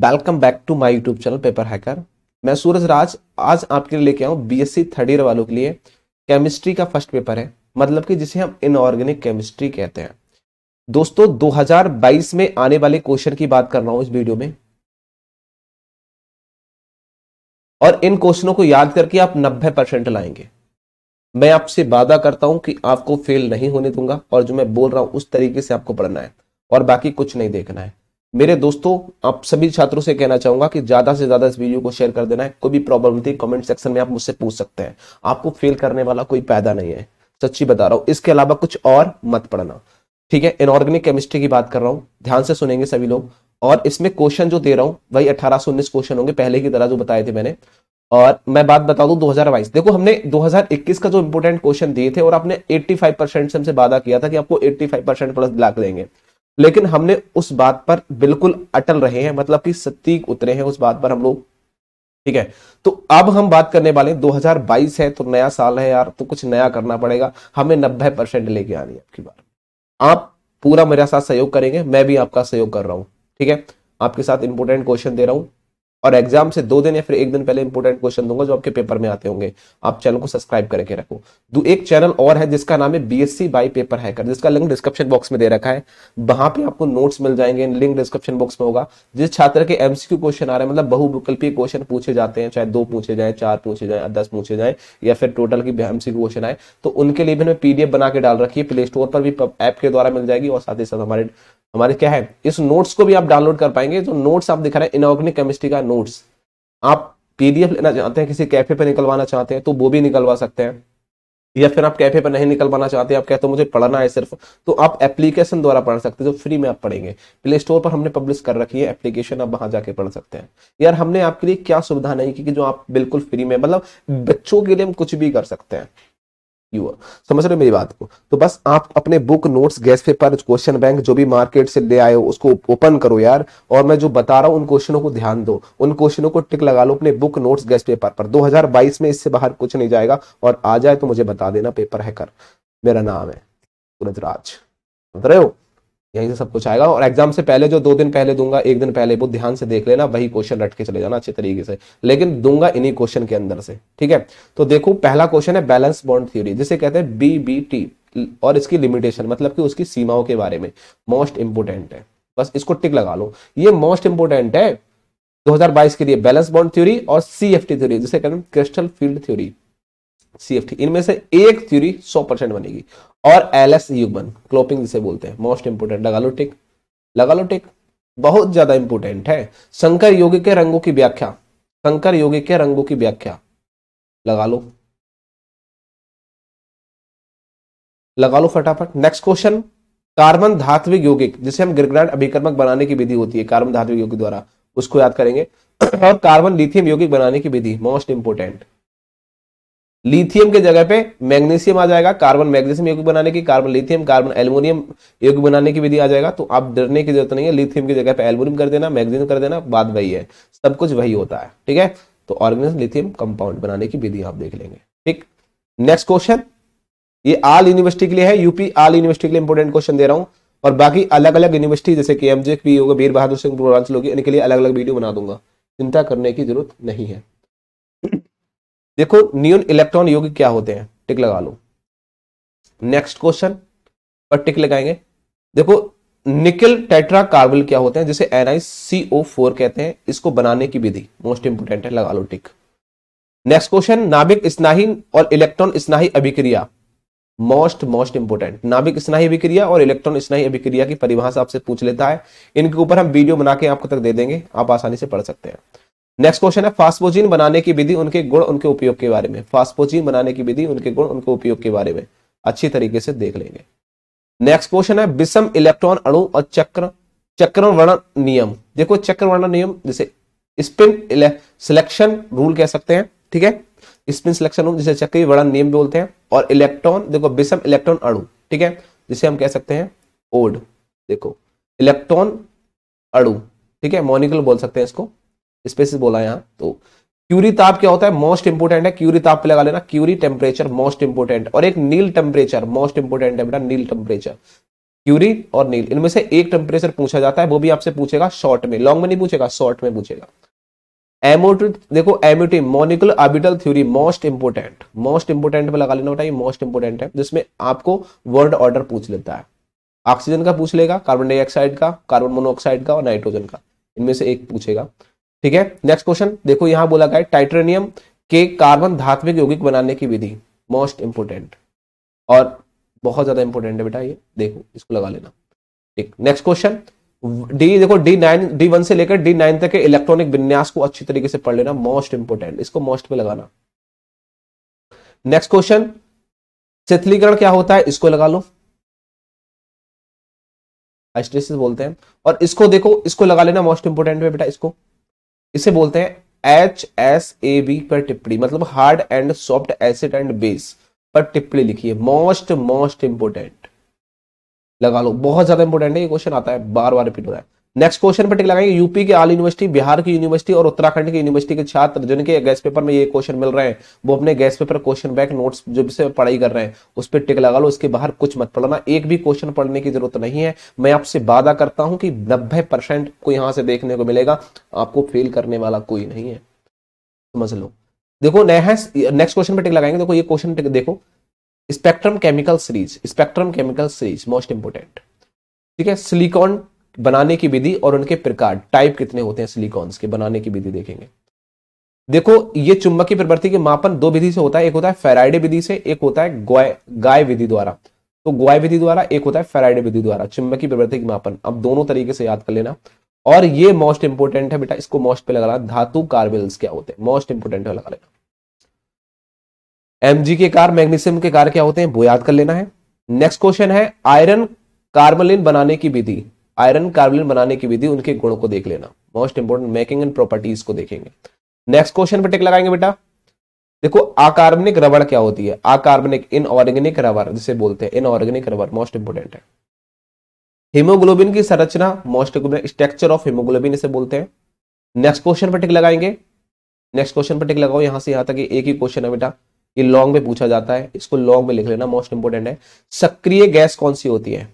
welcome back to my YouTube channel paper hacker मैं सूरज राज आज आपके लिए लेके आऊँ बीएससी थर्ड ईयर वालों के लिए केमिस्ट्री का फर्स्ट पेपर है मतलब कि जिसे हम इनऑर्गेनिक केमिस्ट्री कहते हैं दोस्तों 2022 में आने वाले क्वेश्चन की बात कर रहा हूँ इस वीडियो में और इन क्वेश्चनों को याद करके आप नब्बे परसेंट लाएंगे मैं आपसे वादा करता हूं कि आपको फेल नहीं होने दूंगा और जो मैं बोल रहा हूं उस तरीके से आपको पढ़ना है और बाकी कुछ नहीं देखना है मेरे दोस्तों आप सभी छात्रों से कहना चाहूंगा कि ज्यादा से ज्यादा इस वीडियो को शेयर कर देना है कोई भी प्रॉब्लम थी कमेंट सेक्शन में आप मुझसे पूछ सकते हैं आपको फेल करने वाला कोई पैदा नहीं है सच्ची बता रहा हूं इसके अलावा कुछ और मत पढ़ना ठीक है इनऑर्गेनिक केमिस्ट्री की बात कर रहा हूं ध्यान से सुनेंगे सभी लोग और इसमें क्वेश्चन जो दे रहा हूँ वही अठारह सौ उन्नीस क्वेश्चन होंगे पहले की तरह जो बताए थे मैंने और मैं बात बता दूं 2022 देखो हमने 2021 का जो इंपोर्टेंट क्वेश्चन दिए थे और आपने 85 परसेंट से हमसे वादा किया था कि आपको 85 परसेंट प्लस ब्लैक देंगे लेकिन हमने उस बात पर बिल्कुल अटल रहे हैं मतलब कि सटीक उतरे हैं उस बात पर हम लोग ठीक है तो अब हम बात करने वाले हैं 2022 है तो नया साल है यार तो कुछ नया करना पड़ेगा हमें 90 परसेंट लेके आनी है आपकी बार आप पूरा मेरे साथ सहयोग करेंगे मैं भी आपका सहयोग कर रहा हूं ठीक है आपके साथ इंपोर्टेंट क्वेश्चन दे रहा हूं और एग्जाम से दो दिन या फिर एक दिन पहले इंपॉर्टेंट क्वेश्चन दूंगा जो आपके पेपर में आते होंगे आप चैनल को सब्सक्राइब करके रखो दो एक चैनल और है जिसका नाम है B S C by paper hacker जिसका लिंक डिस्क्रिप्शन बॉक्स में दे रखा है वहां पे आपको नोट्स मिल जाएंगे लिंक डिस्क्रिप्शन बॉक्स में होगा जिस छात्र के एमसीक्यू क्वेश्चन आ रहे हैं मतलब बहुविकल्पीय क्वेश्चन पूछे जाते हैं चाहे दो पूछे जाए चार पूछे जाए दस पूछे जाए या फिर टोटल की एमसीक्यू क्वेश्चन आए तो उनके लिए भी हमें पीडीएफ बना के डाल रखी है प्ले स्टोर पर भी ऐप के द्वारा मिल जाएगी और साथ ही साथ हमारे हमारे क्या है इस नोट्स को भी आप डाउनलोड कर पाएंगे जो नोट्स आप दिखा रहे हैं इनऑर्गेनिक केमिस्ट्री का नोट नोट्स आप पीडीएफ लेना चाहते हैं किसी कैफे पर निकलवाना चाहते हैं तो वो भी निकलवा सकते हैं या फिर आप कैफे पर नहीं निकलवाना चाहते आप कहते हो मुझे पढ़ना है सिर्फ तो आप एप्लीकेशन द्वारा पढ़ सकते हैं जो फ्री में आप पढ़ेंगे प्ले स्टोर पर हमने पब्लिश कर रखी है एप्लीकेशन आप वहां जाके पढ़ सकते हैं यार हमने आपके लिए क्या सुविधा नहीं की कि जो आप बिल्कुल फ्री में मतलब बच्चों के लिए हम कुछ भी कर सकते हैं यूअर समझ रहे हो मेरी बात को तो बस आप अपने book notes guess paper question bank जो भी मार्केट से ले आए हो उसको ओपन करो यार और मैं जो बता रहा हूँ उन क्वेश्चनों को ध्यान दो उन क्वेश्चनों को टिक लगा लो अपने बुक नोट्स गैस पेपर पर 2022 में इससे बाहर कुछ नहीं जाएगा और आ जाए तो मुझे बता देना पेपर है कर मेरा नाम है सूरज राज समझ रहे हो यहीं से सब कुछ आएगा और एग्जाम से पहले जो दो दिन पहले दूंगा एक दिन पहले वो ध्यान से देख लेना वही क्वेश्चन रट के चले जाना अच्छे तरीके से लेकिन दूंगा इन्हीं क्वेश्चन के अंदर से ठीक है तो देखो पहला क्वेश्चन है बैलेंस बॉन्ड थ्योरी जिसे कहते हैं बी और इसकी लिमिटेशन मतलब कि उसकी सीमाओं के बारे में मोस्ट इंपोर्टेंट है बस इसको टिक लगा लो ये मोस्ट इंपोर्टेंट है 2022 के लिए बैलेंस बॉन्ड थ्योरी और सी थ्योरी जिसे कहते हैं क्रिस्टल फील्ड थ्योरी सीएफटी इनमें से एक थ्योरी 100 परसेंट बनेगी और एल एस यूबन क्लोपिंग जिसे बोलते हैं मोस्ट इंपोर्टेंट लगा लो टिक लगा लो टिक बहुत ज्यादा इंपोर्टेंट है शंकर योगी के रंगों की व्याख्या शंकर योगी के रंगों की व्याख्या लगा लो लगा लो फटाफट नेक्स्ट क्वेश्चन कार्बन धात्विक यौगिक जिसे हम गिरग्रांड अभिकर्मक बनाने की विधि होती है कार्बन धात्विक यौगिक द्वारा उसको याद करेंगे और कार्बन लिथियम यौगिक बनाने की विधि मोस्ट इंपोर्टेंट लिथियम के जगह पे मैग्नीशियम आ जाएगा कार्बन मैग्नीशियम योग बनाने की कार्बन लिथियम कार्बन एल्युमिनियम योग बनाने की विधि आ जाएगा तो आप डरने की जरूरत नहीं है लिथियम की जगह पे एल्युमिनियम कर देना मैग्नीशियम कर देना बात वही है सब कुछ वही होता है ठीक है तो ऑर्गेनिज्म लिथियम कंपाउंड बनाने की विधि आप देख लेंगे ठीक नेक्स्ट क्वेश्चन ये आल यूनिवर्सिटी के लिए है यूपी आल यूनिवर्सिटी के लिए इंपोर्टेंट क्वेश्चन दे रहा हूँ और बाकी अलग अलग यूनिवर्सिटी जैसे कि एमजे भी e होगा वीर बहादुर सिंह इनके लिए अलग अलग वीडियो बना दूंगा चिंता करने की जरूरत नहीं है देखो न्यून इलेक्ट्रॉन योगिक क्या होते हैं टिक लगा लो नेक्स्ट क्वेश्चन पर टिक लगाएंगे देखो निकल टेट्रा कार्बल क्या होते हैं जिसे एनआई फोर कहते हैं इसको बनाने की विधि मोस्ट इंपोर्टेंट है लगा लो टिक नेक्स्ट क्वेश्चन नाभिक स्नाही और इलेक्ट्रॉन स्नाही अभिक्रिया मोस्ट मोस्ट इंपोर्टेंट नाभिक स्नाही अभिक्रिया और इलेक्ट्रॉन स्नाही अभिक्रिया की परिभाषा आपसे पूछ लेता है इनके ऊपर हम वीडियो बना के आपको तक दे देंगे आप आसानी से पढ़ सकते हैं नेक्स्ट क्वेश्चन है फास्पोजीन बनाने की विधि उनके गुण उनके उपयोग के बारे में फास्पोजीन बनाने की विधि उनके गुण उनके उपयोग के बारे में अच्छी तरीके से देख लेंगे नेक्स्ट क्वेश्चन है विषम इलेक्ट्रॉन अणु और चक्र चक्रवर्ण नियम देखो चक्रवर्ण नियम जैसे स्पिन सिलेक्शन रूल कह सकते हैं ठीक है स्पिन सिलेक्शन रूल जिसे चक्री वर्णन नियम बोलते हैं और इलेक्ट्रॉन देखो विषम इलेक्ट्रॉन अणु ठीक है जिसे हम कह सकते हैं ओड देखो इलेक्ट्रॉन अणु ठीक है मोनिकल बोल सकते हैं इसको स्पेसिस बोला यहाँ तो क्यूरी ताप क्या होता है मोस्ट इंपोर्टेंट है क्यूरी ताप पे लगा लेना क्यूरी टेम्परेचर मोस्ट इंपोर्टेंट और एक नील टेम्परेचर मोस्ट इंपोर्टेंट है बेटा नील टेम्परेचर क्यूरी और नील इनमें से एक टेम्परेचर पूछा जाता है वो भी आपसे पूछेगा शॉर्ट में लॉन्ग में नहीं पूछेगा शॉर्ट में पूछेगा एमोटिट देखो M O T molecular orbital theory most important most important में लगा लेना बेटा ये मोस्ट इंपोर्टेंट है जिसमें आपको वर्ड ऑर्डर पूछ लेता है ऑक्सीजन का पूछ लेगा कार्बन डाइऑक्साइड का कार्बन मोनोऑक्साइड का और नाइट्रोजन का इनमें से एक पूछेगा ठीक है नेक्स्ट क्वेश्चन देखो यहां बोला गया टाइट्रेनियम के कार्बन धात्विक यौगिक बनाने की विधि मोस्ट इंपोर्टेंट और बहुत ज्यादा इंपोर्टेंट है बेटा ये देखो इसको लगा लेना ठीक नेक्स्ट क्वेश्चन डी देखो डी नाइन डी वन से लेकर डी नाइन तक के इलेक्ट्रॉनिक विन्यास को अच्छी तरीके से पढ़ लेना मोस्ट इंपोर्टेंट इसको मोस्ट में लगाना नेक्स्ट क्वेश्चन शिथिलीकरण क्या होता है इसको लगा लो बोलते हैं और इसको देखो इसको लगा लेना मोस्ट इंपोर्टेंट है बेटा इसको इसे बोलते हैं एच एस ए बी पर टिप्पणी मतलब hard and soft acid and base पर टिप्पणी लिखी है मोस्ट मोस्ट इंपोर्टेंट लगा लो बहुत ज्यादा इंपोर्टेंट है ये क्वेश्चन आता है बार बार रिपीट हो रहा है नेक्स्ट क्वेश्चन पर टिक लगाएंगे यूपी के आल यूनिवर्सिटी बिहार की यूनिवर्सिटी और उत्तराखंड की यूनिवर्सिटी के छात्र जिनके गैस पेपर में ये क्वेश्चन मिल रहे हैं वो अपने guess paper question bank notes जो से पढ़ाई कर रहे हैं उस पर टिक लगा लो इसके बाहर कुछ मत पढ़ना एक भी क्वेश्चन पढ़ने की जरूरत नहीं है मैं आपसे वादा करता हूं कि नब्बे परसेंट को यहां से देखने को मिलेगा आपको फेल करने वाला कोई नहीं है समझ लो देखो नेक्स्ट क्वेश्चन पर टिक लगाएंगे देखो ये क्वेश्चन टिक देखो spectrum chemical series spectrum chemical series most important ठीक है सिलिकॉन बनाने की विधि और उनके प्रकार टाइप कितने होते हैं सिलिकॉन्स के बनाने की विधि देखेंगे देखो ये चुंबकीय प्रवृत्ति के मापन दो विधि से होता है एक होता है फेराइडे विधि से एक होता है गाय गाय विधि द्वारा तो गाय विधि द्वारा एक होता है फेराइडे विधि द्वारा चुंबकीय प्रवृत्ति के मापन अब दोनों तरीके से याद कर लेना और ये मोस्ट इंपोर्टेंट है बेटा इसको मोस्ट पे लगा धातु कार्बिल्स क्या होते हैं मोस्ट इंपोर्टेंट लगा लेना एमजी के कार मैग्नीशियम के कार क्या होते हैं वो याद कर लेना है नेक्स्ट क्वेश्चन है आयरन कार्बलिन बनाने की विधि आयरन कार्बलिन बनाने की विधि उनके गुण को देख लेना most important making and properties को देखेंगे नेक्स्ट क्वेश्चन पर टिक लगाएंगे बेटा देखो अकार्बनिक रबड़ क्या होती है अकार्बनिक इनऑर्गेनिक रबर जिसे बोलते हैं इनऑर्गेनिक रबर मोस्ट इंपोर्टेंट है हीमोग्लोबिन की संरचना मोस्ट स्ट्रक्चर ऑफ हीमोग्लोबिन इसे बोलते हैं नेक्स्ट क्वेश्चन पर टिक लगाएंगे नेक्स्ट क्वेश्चन पर टिक लगाओ यहां से यहां तक एक ही क्वेश्चन है बेटा ये लॉन्ग में पूछा जाता है इसको लॉन्ग में लिख लेना मोस्ट इंपोर्टेंट है सक्रिय गैस कौन सी होती है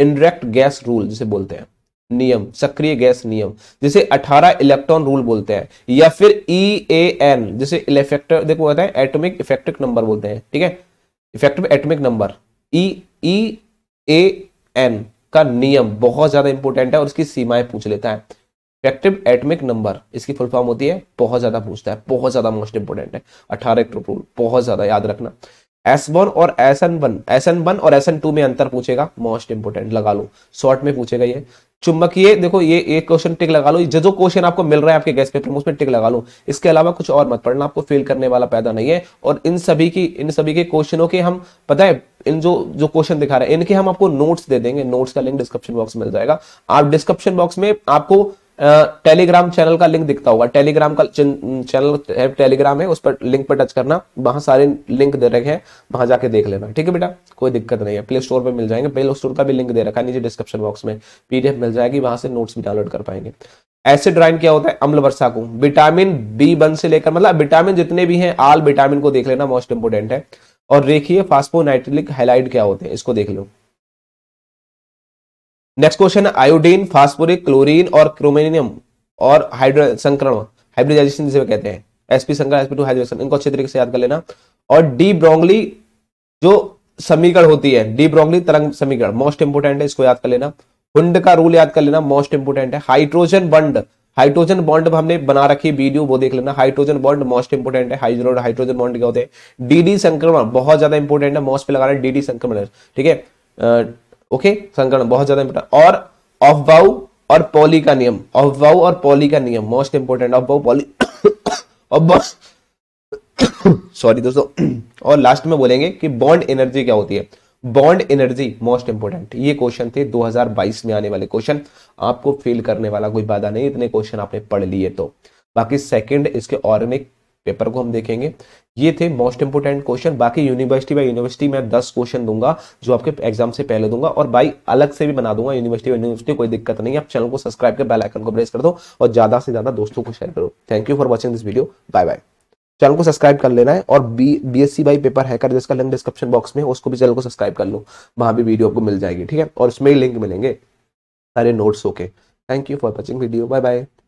इनडायरेक्ट गैस रूल जिसे बोलते हैं नियम सक्रिय गैस नियम जिसे 18 इलेक्ट्रॉन रूल बोलते हैं या फिर ई ए एन जिसे इलेफेक्टर देखो होता है एटॉमिक इफेक्टिव नंबर बोलते हैं ठीक है effective atomic number E E A N का नियम बहुत ज्यादा इंपॉर्टेंट है और इसकी सीमाएं पूछ लेता है इफेक्टिव एटॉमिक नंबर इसकी फुल फॉर्म होती है बहुत ज्यादा पूछता है बहुत ज्यादा मोस्ट इंपोर्टेंट है अठारह रूल बहुत ज्यादा याद रखना एस वन और S N one S N one और एस एन टू में अंतर पूछेगा मोस्ट इंपोर्टेंट लगा लो शॉर्ट में पूछेगा ये चुंबकीय देखो ये एक क्वेश्चन टिक लगा लो जो जो क्वेश्चन आपको मिल रहा है आपके गैस पेपर में उसमें टिक लगा लो इसके अलावा कुछ और मत पढ़ना आपको फेल करने वाला पैदा नहीं है और इन सभी की इन सभी के क्वेश्चनों के हम पता है इन जो जो क्वेश्चन दिखा रहे हैं इनके हम आपको नोट्स दे देंगे नोट्स का लिंक डिस्क्रिप्शन बॉक्स मिल जाएगा आप डिस्क्रिप्शन बॉक्स में आपको टेलीग्राम चैनल का लिंक दिखता होगा टेलीग्राम का चैनल टेलीग्राम है उस पर लिंक पर टच करना वहां सारे लिंक दे रखे हैं वहां जाके देख लेना ठीक है बेटा कोई दिक्कत नहीं है प्ले स्टोर पर मिल जाएंगे प्ले स्टोर का भी लिंक दे रखा है नीचे डिस्क्रिप्शन बॉक्स में पीडीएफ मिल जाएगी वहां से नोट्स भी डाउनलोड कर पाएंगे एसिड ड्राइन क्या होता है अम्ल वर्षा को विटामिन बी वन से लेकर मतलब विटामिन जितने भी हैं आल विटामिन को देख लेना मोस्ट इंपोर्टेंट है और देखिए फास्फोनाइट्रिलिक हाइलाइट क्या होते हैं इसको देख लो next question iodine phosphoric chlorine और क्रोमेनियम और हाइड्रो संक्रमण हाइब्रिडाइजेशन जिसे कहते हैं एसपी संक्रमण एसपी टू हाइड्रेशन इनको अच्छे तरीके से याद कर लेना और डी ब्रोंगली जो समीकरण होती है डी ब्रोंगली तरंग समीकरण मोस्ट इंपोर्टेंट है इसको याद कर लेना हुंड का रूल याद कर लेना मोस्ट इंपोर्टेंट है हाइड्रोजन बंड हाइड्रोजन बॉन्ड हमने बना रखी वीडियो वो देख लेना हाइड्रोजन बॉन्ड मोस्ट इंपोर्टेंट है हाइड्रोड हाइड्रोजन बॉन्ड क्या होते हैं डीडी संक्रमण बहुत ज्यादा इंपोर्टेंट है मोस्ट पे लगा रहे हैं डीडी संक्रमण ठीक है ओके संकरण बहुत ज्यादा इंपोर्टेंट और ऑफ और पॉली का नियम ऑफ और पॉली का नियम most important of Pauli sorry दोस्तों और लास्ट में बोलेंगे कि बॉन्ड एनर्जी क्या होती है बॉन्ड एनर्जी मोस्ट इंपोर्टेंट ये क्वेश्चन थे 2022 में आने वाले क्वेश्चन आपको फेल करने वाला कोई बाधा नहीं इतने क्वेश्चन आपने पढ़ लिए तो बाकी सेकंड इसके ऑर्गेनिक पेपर को हम देखेंगे ये थे मोस्ट इंपोर्टेंट क्वेश्चन बाकी यूनिवर्सिटी बाई यूनिवर्सिटी मैं दस क्वेश्चन दूंगा जो आपके एग्जाम से पहले दूंगा और बाई अलग से भी बना दूंगा यूनिवर्सिटी यूनिवर्सिटी कोई दिक्कत नहीं आप चैनल को सब्सक्राइब कर बेल आइकन को प्रेस कर दो और ज्यादा से ज्यादा दोस्तों को शेयर करो thank you for watching this video bye bye channel को सब्सक्राइब कर लेना है और B B S C by paper hacker जिसका लिंक डिस्क्रिप्शन बॉक्स में उसको भी चैनल को सब्सक्राइब कर लो वहां भी वीडियो आपको मिल जाएगी ठीक है और उसमें ही लिंक मिलेंगे सारे notes okay thank you for watching video bye bye